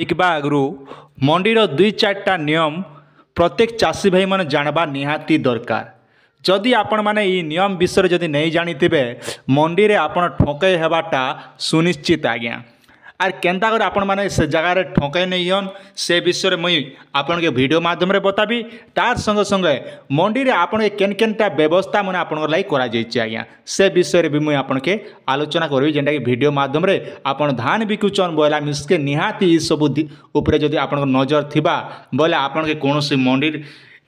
ବିକ୍ବା ଆଗରୁ ମଣ୍ଡିର ଦୁଇ ଚାରିଟା ନିୟମ ପ୍ରତ୍ୟେକ ଚାଷୀ ଭାଇମାନେ ଜାଣିବା ନିହାତି ଦରକାର ଯଦି ଆପଣମାନେ ଏଇ ନିୟମ ବିଷୟରେ ଯଦି ନେଇ ଜାଣିଥିବେ ମଣ୍ଡିରେ ଆପଣ ଠକେଇ ହେବାଟା ସୁନିଶ୍ଚିତ ଆଜ୍ଞା আর কেন্তা করে আপনার সে জায়গার ঠকাই নেই হন সে বিষয়ে মুই আপনাকে ভিডিও মাধ্যমে বতাবি তার সঙ্গে সঙ্গে মন্ডিরে আপনাকে কেন কেনটা ব্যবস্থা মানে আপনার লাগে করা যাইছে আজ্ঞা সে বিষয়ে বি মুই আপনাকে আলোচনা করবি যেটাকি ভিডিও মাধ্যমে আপনার ধান বিকুচন বলে মিশকে নিহাতি এইসব উপরে যদি আপনার নজর থিবা বলে আপনাকে কোণী মন্ডির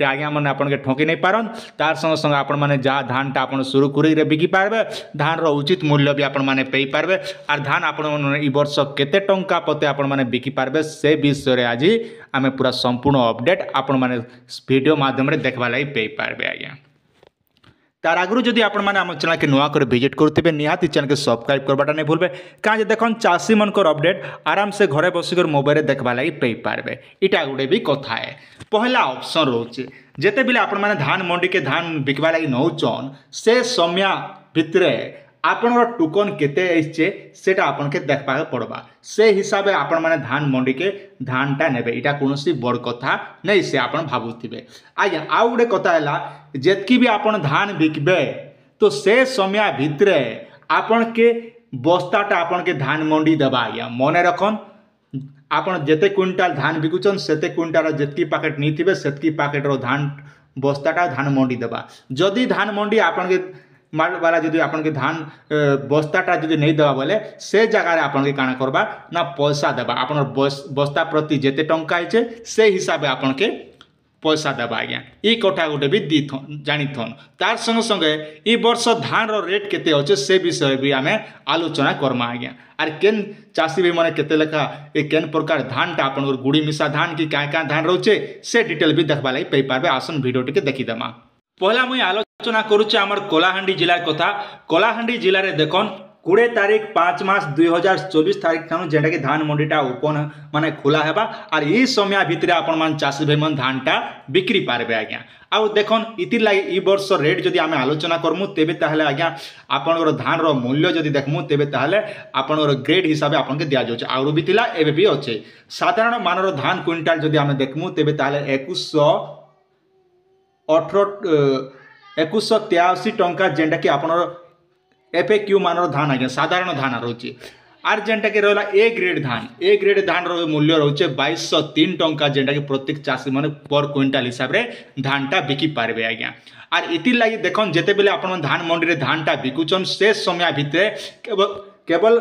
ସେ ଆଜ୍ଞାମାନେ ଆପଣକେ ଠକି ନେଇ ପାରନ୍ ତାର୍ ସଙ୍ଗେ ସଙ୍ଗେ ଆପଣମାନେ ଯାହା ଧାନଟା ଆପଣ ସୁରୁଖୁରୁରେ ବିକି ପାରିବେ ଧାନର ଉଚିତ ମୂଲ୍ୟ ବି ଆପଣମାନେ ପାଇପାରିବେ ଆର୍ ଧାନ ଆପଣମାନେ ଏ ବର୍ଷ କେତେ ଟଙ୍କା ପତେ ଆପଣମାନେ ବିକି ପାରିବେ ସେ ବିଷୟରେ ଆଜି ଆମେ ପୁରା ସମ୍ପୂର୍ଣ୍ଣ ଅପଡ଼େଟ୍ ଆପଣମାନେ ଭିଡ଼ିଓ ମାଧ୍ୟମରେ ଦେଖ୍ବାର୍ ଲାଗି ପାଇପାରିବେ ଆଜ୍ଞା তার আগেও যদি আপনার আমার চ্যানেলকে নয় করে ভিজিট করতে নিহতি চ্যানেলকে সবসক্রাইব করবাটা নাই ভুলবে কাজে দেখুন চাষী মনকর অপডেট আরামসে ঘরে বসিকর মোবাইলে দেখবা লাগি পাইপারবে এটা গোটে বি কথা এ পহলা অপসন রয়েছে যেতবে আপনার ধান মন্ডিকে ধান বিকবা লাগি নৌচন সে সময় ভিতরে ଆପଣଙ୍କର ଟୋକନ୍ କେତେ ଆସିଛେ ସେଟା ଆପଣକେ ଦେଖ୍ବାକେ ପଡ଼ବା ସେ ହିସାବେ ଆପଣମାନେ ଧାନ ମଣ୍ଡିକେ ଧାନଟା ନେବେ ଇଟା କୌଣସି ବଡ଼ କଥା ନାଇଁ ସେ ଆପଣ ଭାବୁଥିବେ ଆଜ୍ଞା ଆଉ ଗୋଟେ କଥା ହେଲା ଯେତ୍କି ବି ଆପଣ ଧାନ ବିକ୍ବେ ତ ସେ ସମୟ ଭିତରେ ଆପଣକେ ବସ୍ତାଟା ଆପଣକେ ଧାନ ମଣ୍ଡି ଦେବା ଆଜ୍ଞା ମନେ ରଖନ୍ ଆପଣ ଯେତେ କୁଇଣ୍ଟାଲ ଧାନ ବିକୁଛନ୍ ସେତେ କୁଇଣ୍ଟାଲର ଯେତ୍କି ପ୍ୟାକେଟ୍ ନେଇଥିବେ ସେତ୍କି ପ୍ୟାକେଟ୍ର ଧାନ ବସ୍ତାଟା ଧାନ ମଣ୍ଡି ଦେବା ଯଦି ଧାନ ମଣ୍ଡି ଆପଣକେ মালবালা যদি আপনাকে ধান বস্তাটা যদি নেই দেওয়া বলে সে জায়গায় আপনাকে কাণ করবা না পয়সা দেবা আপনার বস্তা প্রতি যেতে টঙ্কা হয়েছে সেই হিসাবে আপনাকে পয়সা দেবা আজ্ঞা এই কথা গোটে বি দি জাঁথন তার সঙ্গে সঙ্গে এই বর্ষ ধানর রেট কেতে অছে সে বিষয়ে বি আমি আলোচনা করমা আজ্ঞা আর কেন চাষী বি মানে কেতে লেখা এ কেন প্রকার ধানটা আপনার গুড়ি মিশা ধান কি কাঁ কাঁ ধান রয়েছে সে ডিটেল বি দেখবা লাগে পাইপারবে আসন ভিডিওটিকে দেখিদেমা পহলা মুই আলো আলোচনা করুছে আমার কলাহান্ডি জেলার কথা কলাহান্ডি জেলারে দেখুন কুড়ি তারিখ পাঁচ মাস দুই হাজার চবিশ তারিখ ঠান যেটাকি ধান মন্ডিটা ওপন মানে খোলা হবা আর এই সময় ভিতরে আপনার চাষী ভাই মানে ধানটা বিক্রি পারবে আজ্ঞা আউ দেখুন ইতির লাগে এই বর্ষ রেট যদি আমি আলোচনা করমু তেবে তাহলে আজ্ঞা আপনার ধানর মূল্য যদি দেখমু তেবে তাহলে আপনার গ্রেড হিসাবে আপনাকে দিয়া যাচ্ছে আহু বি লা এবে বি অছে সাধারণ মানর ধান কুইন্টাল যদি আমি দেখমু তেবে তাহলে একুশশো অঠর ଏକୋଇଶହ ତେୟାଅଶୀ ଟଙ୍କା ଯେନ୍ଟାକି ଆପଣର ଏଫେ କ୍ୟୁ ମାନର ଧାନ ଆଜ୍ଞା ସାଧାରଣ ଧାନ ରହୁଛି ଆର୍ ଯେନ୍ଟାକି ରହିଲା ଏ ଗ୍ରେଡ୍ ଧାନ ଏ ଗ୍ରେଡ୍ ଧାନର ମୂଲ୍ୟ ରହୁଛେ ବାଇଶଶହ ତିନି ଟଙ୍କା ଯେନ୍ଟାକି ପ୍ରତ୍ୟେକ ଚାଷୀମାନେ ପର୍ କ୍ୱିଣ୍ଟାଲ ହିସାବରେ ଧାନଟା ବିକି ପାରିବେ ଆଜ୍ଞା ଆର୍ ଇଥିର୍ଲାଗି ଦେଖନ୍ ଯେତେବେଲେ ଆପଣ ଧାନ ମଣ୍ଡିରେ ଧାନଟା ବିକୁଛନ୍ ସେ ସମୟ ଭିତରେ କେବଳ କେବଳ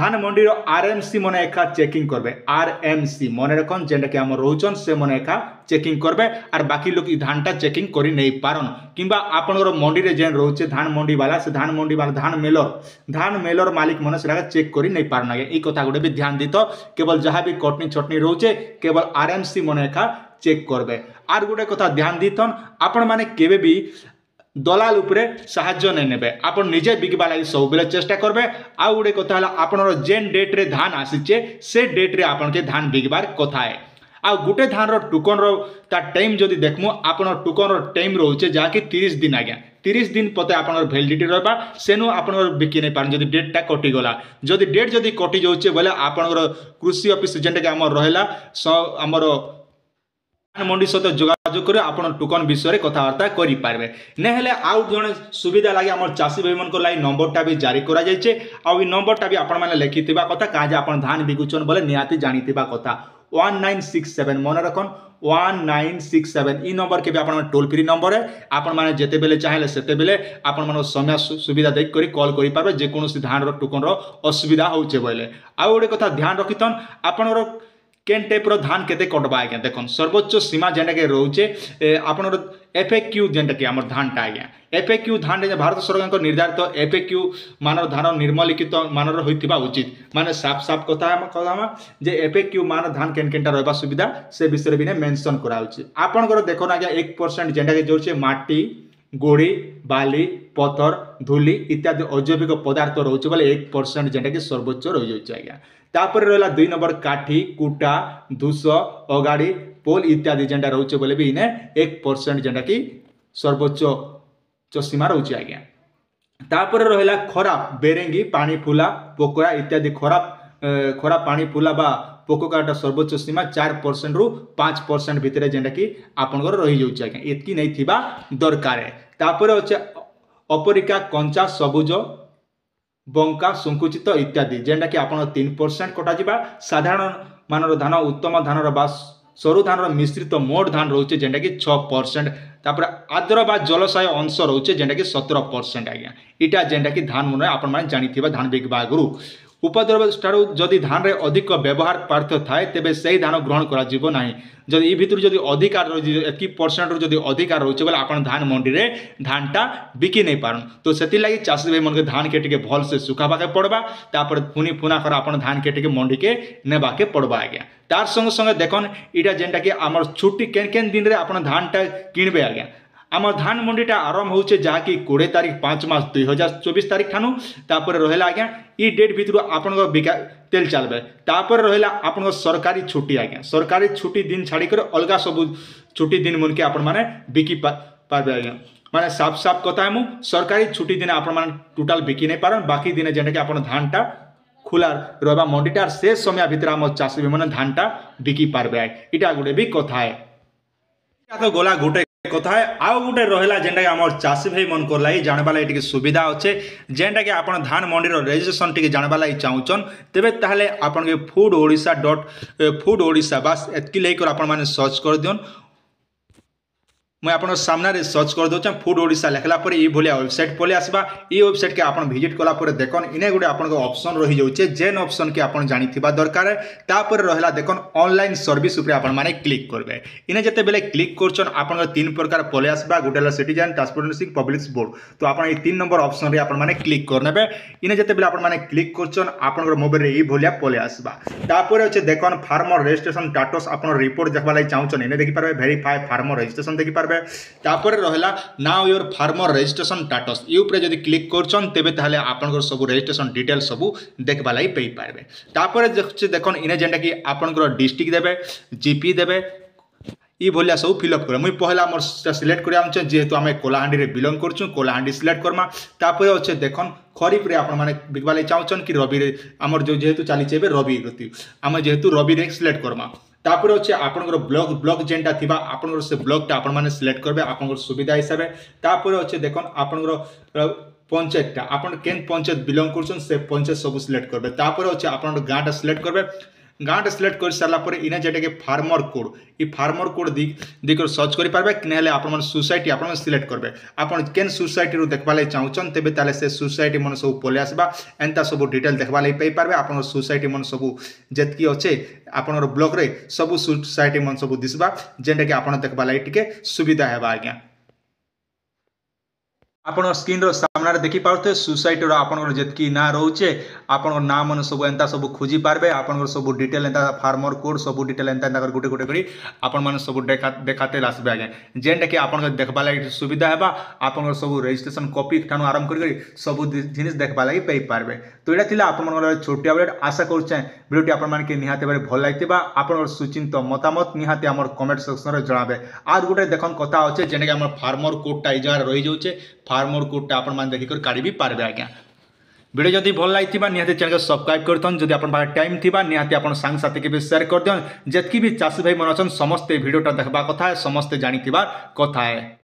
ধানমন্ডির আরএমসি মনে একা চেকিং করবে আর আরএমসি মনে রাখুন যেটাকে আমার রোচন সে মনে একা চেকিং করবে আর বাকি লোক এই ধানটা চেকিং করে নেই পারন কিংবা আপনার মন্ডিরে যে রয়েছে ধান মন্ডি বালা সে ধান মন্ডি বালা ধান মেলর ধান মেলর মালিক মনে সেটাকে চেক করে নেই পারন আগে এই কথা গুলো বি ধ্যান দিত কেবল যাহা বি কটনি ছটনি রয়েছে কেবল আর আরএমসি মনে একা চেক করবে আর গোটে কথা ধ্যান দিতন আপনার মানে কেবে বি দলাল উপরে সাহায্য নেই নেবে আপন নিজে বিকবা লাগি সবুলে চেষ্টা করবে আউ গোটে কথা হল আপনার যেন ডেট্রে ধান আসিছে সে ডেট্রে আপনাকে ধান বিকবার কথা হয় ଆଉ ଗୋଟେ ଧାନର ଟୋକନର ତା ଟାଇମ୍ ଯଦି ଦେଖମୁ ଆପଣ ଟୋକନର ଟାଇମ୍ ରହୁଛେ ଯାହାକି ତିରିଶ ଦିନ ଆଜ୍ଞା ତିରିଶ ଦିନ ପତେ ଆପଣଙ୍କର ଭ୍ୟାଲିଡିଟି ରହିବା ସେନୁ ଆପଣଙ୍କର ବିକି ନେଇପାରନ୍ ଯଦି ଡେଟ୍ଟା କଟିଗଲା ଯଦି ଡେଟ୍ ଯଦି କଟିଯାଉଛେ ବୋଲେ ଆପଣଙ୍କର କୃଷି ଅଫିସ୍ ଯେନ୍ଟାକି ଆମର ରହିଲା ଆମର ମଣ୍ଡି ସହିତ ଯୋଗାଯୋଗ କରି ଆପଣ ଟୋକନ୍ ବିଷୟରେ କଥାବାର୍ତ୍ତା କରିପାରିବେ ନହେଲେ ଆଉ ଜଣେ ସୁବିଧା ଲାଗି ଆମର ଚାଷୀ ଭାଇମାନଙ୍କ ଲାଗି ନମ୍ବରଟା ବି ଜାରି କରାଯାଇଛି ଆଉ ଏଇ ନମ୍ବରଟା ବି ଆପଣମାନେ ଲେଖିଥିବା କଥା କାହାଯେ ଆପଣ ଧାନ ବିକୁଛନ୍ ବୋଲେ ନିହାତି ଜାଣିଥିବା କଥା ওয়ান নাইন সিক্স সেভেন মনে রাখুন ওয়ান নাইন সিক্স সেভেন এই নম্বর কেবে আপনার টোল ফ্রি নম্বরে আপনার যেতবে চাইলে সেতবে আপনার সময় সুবিধা দেখি কল করে পারবে যেকোন ধানর টুকনর অসুবিধা হচ্ছে বলে আউ গোটে কথা ধ্যান রাখিথন আপনার କେନ୍ ଟାଇପ୍ର ଧାନ୍ କେତେ କଟ୍ବା ଆଜ୍ଞା ଦେଖନ୍ ସର୍ବୋଚ୍ଚ ସୀମା ଯେନ୍ଟାକି ରହୁଛେ ଆପଣଙ୍କର ଏଫ୍ ଏ କ୍ୟୁ ଯେନ୍ଟାକି ଆମର ଧାନଟା ଆଜ୍ଞା ଏଫ୍ ଏ କ୍ୟୁ ଧାନଟା ଭାରତ ସରକାରଙ୍କ ନିର୍ଦ୍ଧାରିତ ଏଫ୍ ଏ କ୍ୟୁ ମାନର ଧାନ ନିର୍ମଲିଖିତ ମାନର ହୋଇଥିବା ଉଚିତ ମାନେ ସାଫ୍ ସାଫ୍ କଥା କହମା ଯେ ଏଫ୍ ଏ କ୍ୟୁ ମାନ ଧାନ କେନ୍ କେନ୍ଟା ରହିବା ସୁବିଧା ସେ ବିଷୟରେ ବି ମେନସନ୍ କରାହେଉଛି ଆପଣଙ୍କର ଦେଖନ୍ତୁ ଆଜ୍ଞା ଏକ ପରସେଣ୍ଟ ଯେନ୍ଟାକି ଯାଉଛି ମାଟି ଗୋଡ଼ି ବାଲି ପଥର ଧୂଳି ଇତ୍ୟାଦି ଅଜୈବିକ ପଦାର୍ଥ ରହୁଛି ବୋଲେ ଏକ ପରସେଣ୍ଟ ଯେନ୍ଟାକି ସର୍ବୋଚ୍ଚ ରହିଯାଉଛି ଆଜ୍ଞା ତାପରେ ରହିଲା ଦୁଇ ନମ୍ବର କାଠି କୁଟା ଧୂସ ଅଗାଡ଼ି ପୋଲ୍ ଇତ୍ୟାଦି ଯେନ୍ଟା ରହୁଛି ବୋଲେ ବି ଇନେ ଏକ ପରସେଣ୍ଟ ଯେନ୍ଟାକି ସର୍ବୋଚ୍ଚ ସୀମା ରହୁଛି ଆଜ୍ଞା ତାପରେ ରହିଲା ଖରାପ ବେରେଙ୍ଗି ପାଣି ଫୁଲା ପୋକରା ଇତ୍ୟାଦି ଖରାପ ଖରାପ ପାଣି ଫୁଲା ବା ପୋକକାରଟା ସର୍ବୋଚ୍ଚ ସୀମା ଚାରି ପରସେଣ୍ଟରୁ ପାଞ୍ଚ ପରସେଣ୍ଟ ଭିତରେ ଯେନ୍ଟାକି ଆପଣଙ୍କର ରହିଯାଉଛି ଆଜ୍ଞା ଏତିକି ନେଇଥିବା ଦରକାର তাপরে হচ্ছে অপরিকা কঞ্চা সবুজ বঙ্কা সংকুচিত ইত্যাদি যেটা কি আপনার তিন পরসেন্ট যা সাধারণ মানর ধান উত্তম ধান বা সরু ধান মিশ্রিত মোট ধান রয়েছে যেটা কি ছ পরসেন্ট তাপরে আদ্র বা জলশয় অংশ রয়েছে যেটা কি সতেরো পরসেন্ট আজ্ঞা এটা যেটা কি ধান মনে আপনার মানে জাঁথিবা ধান বিকবা আগর ଉପାଦରଠାରୁ ଯଦି ଧାନରେ ଅଧିକ ବ୍ୟବହାର ପାର୍ଥ ଥାଏ ତେବେ ସେହି ଧାନ ଗ୍ରହଣ କରାଯିବ ନାହିଁ ଯଦି ଏ ଭିତରୁ ଯଦି ଅଧିକା ରହିଛି ଏତିକି ପରସେଣ୍ଟରୁ ଯଦି ଅଧିକା ରହୁଛି ବୋଲେ ଆପଣ ଧାନ ମଣ୍ଡିରେ ଧାନଟା ବିକି ନେଇ ପାରନ୍ ତ ସେଥିର୍ଲାଗି ଚାଷୀ ଭାଇମାନକେ ଧାନକେ ଟିକେ ଭଲସେ ଶୁଖାବାକେ ପଡ଼ବା ତାପରେ ଫୁନି ଫୁନା କର ଆପଣ ଧାନକେ ଟିକେ ମଣ୍ଡିକେ ନେବାକେ ପଡ଼ବା ଆଜ୍ଞା ତାର ସଙ୍ଗେ ସଙ୍ଗେ ଦେଖନ୍ ଇଟା ଯେନ୍ଟାକି ଆମର ଛୁଟି କେନ୍ କେନ୍ ଦିନରେ ଆପଣ ଧାନଟା କିଣିବେ ଆଜ୍ଞା ଆମ ଧାନ ମଣ୍ଡିଟା ଆରମ୍ଭ ହେଉଛେ ଯାହାକି କୋଡ଼ିଏ ତାରିଖ ପାଞ୍ଚ ମାସ ଦୁଇ ହଜାର ଚବିଶ ତାରିଖ ଠାନୁ ତାପରେ ରହିଲା ଆଜ୍ଞା ଇ ଡେଟ୍ ଭିତରୁ ଆପଣଙ୍କ ବିକା ତେଲ ଚାଲବେ ତାପରେ ରହିଲା ଆପଣଙ୍କ ସରକାରୀ ଛୁଟି ଆଜ୍ଞା ସରକାରୀ ଛୁଟି ଦିନ ଛାଡ଼ିକରି ଅଲଗା ସବୁ ଛୁଟି ଦିନ ମନକେ ଆପଣମାନେ ବିକି পারবে আজ্ঞা মানে সাফ সাফ কথা মু সরকারি ছুটি দিনে আপনার টোটাল বিকি নাই পারেন বাকি দিনে যেটাকি আপনার ধানটা খোলার রহবা মন্ডিটার শেষ সময় ভিতরে আমার চাষী মানে ধানটা বিকি পারবে এটা গোটে বি কথা গলা গোটে কথা আউ গোটে রহলা যেটাকি আমার চাষী ভাই মন করলা জাণবা লাগে টিকি সুবিধা অছে যেটাকি আপনার ধান মন্ডির রেজিষ্ট্রেসন টিকি জাণবা লাগে চাহুছন তেবে তাহলে আপনাকে food Odisha dot food Odisha বাস এতকি লেগে আপনার মানে সর্চ করে দিন ମୁଁ ଆପଣ ସାମ୍ନାରେ ସର୍ଚ୍ଚ କରିଦେଉଛେଁ ଫୁଡ଼୍ ଓଡ଼ିଶା ଲେଖ୍ଲା ପରେ ଏଇଭଳିଆ ୱେବସାଇଟ୍ ପଳେଇ ଆସିବା ଏଇ ୱେବସାଇଟ୍କେ ଆପଣ ଭିଜିଟ୍ କଲା ପରେ ଦେଖନ୍ ଇନେ ଗୋଟେ ଆପଣଙ୍କ ଅପସନ୍ ରହିଯାଉଛେ ଯେନ୍ ଅପସନ୍କେ ଆପଣ ଜାଣିଥିବା ଦରକାର ତାପରେ ରହିଲା ଦେଖନ୍ ଅନଲାଇନ୍ ସର୍ଭିସ୍ ଉପରେ ଆପଣମାନେ କ୍ଲିକ୍ କରିବେ ଇନେ ଯେତେବେଳେ କ୍ଲିକ୍ କରୁଛନ୍ ଆପଣଙ୍କର ତିନି ପ୍ରକାର ପଳେଇ ଆସିବା ଗୋଟେ ହେଲା ସିଟିଜେନ୍ ଟ୍ରାନ୍ସପୋର୍ଟେନ୍ସି ପବ୍ଲିକ୍ ବୋର୍ଡ଼ ତ ଆପଣ ଏଇ ତିନି ନମ୍ବର ଅପସନ୍ରେ ଆପଣମାନେ କ୍ଲିକ୍ କରିନେବେ ଇନେ ଯେତେବେଳେ ଆପଣମାନେ କ୍ଲିକ୍ କରୁଛନ୍ ଆପଣଙ୍କର ମୋବାଇଲ୍ରେ ଏଇଭଳିଆ ପଳେଇ ଆସିବା ତାପରେ ଅଛେ ଦେଖନ୍ ଫାର୍ମର ରେଜିଷ୍ଟ୍ରେସନ୍ ଷ୍ଟାଟସ୍ ଆପଣ ରିପୋର୍ଟ ଦେଖ୍ବା ଲାଗି ଚାହୁଁଛନ୍ ଇନେ ଦେଖିପାରିବେ ଭେରିଫାଏ ଫାର୍ମର ରେଜିଷ୍ଟ୍ରେସନ୍ ଦେଖିପାରିବେ করবে তাপরে রহলা now your farmer registration status ইউপরে যদি ক্লিক করছেন তেবে তাহলে আপনার সব রেজিষ্ট্রেসন ডিটেল সব দেখবা লাগে পাইপারবে তাপরে দেখুন ইনে যেটা কি আপনার ডিস্ট্রিক্ট দেবে জিপি দেবে এইভাবে সব ফিল আপ করা মুই পহলা আমার সিলেক্ট করা আছে যেহেতু আমি কোলাহাঁডি বিলং করছু কোলাহাঁডি সিলেক্ট করমা তারপরে অছে দেখুন খরিফরে আপনার বিকবা মানে লাগে চাহুছন কি রবিরে আমার যেহেতু চালিছে এবার রবি ঋতু আমি যেহেতু রবিরে সিলেক্ট করমা তারপরে হচ্ছে আপনার ব্লগ ব্লগ যেটা থাকা আপনার সে ব্লগটা আপনার সিলেক্ট করবে আপনার সুবিধা হিসাবে তারপরে হচ্ছে দেখুন আপনার পঞ্চায়েতটা আপনার কেন পঞ্চায়েত বিলং করছেন সে পঞ্চায়েত সব সিলেক্ট করবে তারপরে হচ্ছে আপনার গাঁটা সিলেক্ট করবে গাঁট সিলেক্ট করে সারা পরে ইনে যেটাকে ফার্মর কোড এই ফার্মর কোড দি দিকে সর্চ করে পারবে কি না হলে আপনার সোসাইটি আপনার সিলেক্ট করবে আপনার কেন সোসাইটি দেখবার লাগে চাহুন তেবে তাহলে সে সোসাইটি মানে সব পলে আসবা এন্তা সব ডিটেল দেখবার লাগে পাইপারবে আপনার সোসাইটি মানে সব যেতকি অছে আপনার ব্লকরে সব সোসাইটি মানে সব দিশবা যেটাকি আপনার দেখবার লাগে টিকি সুবিধা হবা আজ্ঞা ଆପଣ ସ୍କ୍ରିନ୍ର ସାମ୍ନାରେ ଦେଖିପାରୁଥିବେ ସୋସାଇଟିର ଆପଣଙ୍କର ଯେତିକି ନାଁ ରହୁଛେ ଆପଣଙ୍କ ନାଁ ମାନେ ସବୁ ଏନ୍ତା ସବୁ ଖୋଜିପାରିବେ ଆପଣଙ୍କର ସବୁ ଡିଟେଲ୍ ଏନ୍ତା ଫାର୍ମର କୋଡ଼୍ ସବୁ ଡିଟେଲ୍ ଏନ୍ତା ଏନ୍ତା ଗୋଟେ ଗୋଟେ କରି ଆପଣମାନେ ସବୁ ଦେଖାତେ ଆସିବେ ଆଜ୍ଞା ଯେନ୍ଟାକି ଆପଣଙ୍କ ଦେଖ୍ବା ଲାଗି ସୁବିଧା ହେବା ଆପଣଙ୍କର ସବୁ ରେଜିଷ୍ଟ୍ରେସନ୍ କପି ଠାନୁ ଆରମ୍ଭ କରିକରି ସବୁ ଜିନିଷ ଦେଖ୍ବା ଲାଗି ପାଇପାରିବେ ତ ଏଇଟା ଥିଲା ଆପଣଙ୍କର ଛୋଟିଆ ଅପଡ଼େଟ୍ ଆଶା କରୁଛେଁ ଭିଡ଼ିଓଟି ଆପଣମାନଙ୍କୁ ନିହାତି ଭାବରେ ଭଲ ଲାଗିଥିବା ଆପଣଙ୍କର ସୁଚିନ୍ତ ମତାମତ ନିହାତି ଆମର କମେଣ୍ଟ ସେକ୍ସନ୍ରେ ଜଣାବେ ଆର୍ ଗୋଟେ ଦେଖନ୍ କଥା ଅଛେ ଯେନ୍ଟାକି ଆମର ଫାର୍ମର କୋଡ଼୍ଟା ଏଇ ଜାଗାରେ ରହିଯାଉଛେ ফার্মর কোডটা আপনার দেখি কাড়ি পারবে আজ্ঞা ভিডিও যদি ভাল লাগি নিহতি চ্যানেল সবসক্রাইব করে যদি আপনার পাখে টাইম থাকা নিহতি আপনার সাংসাথী বি সেয়ার করে দিও যেতকি বি চাষী ভাই মানে অনেক সমস্তে ভিডিওটা দেখবা কথা সমস্তে জাঁথিবার কথা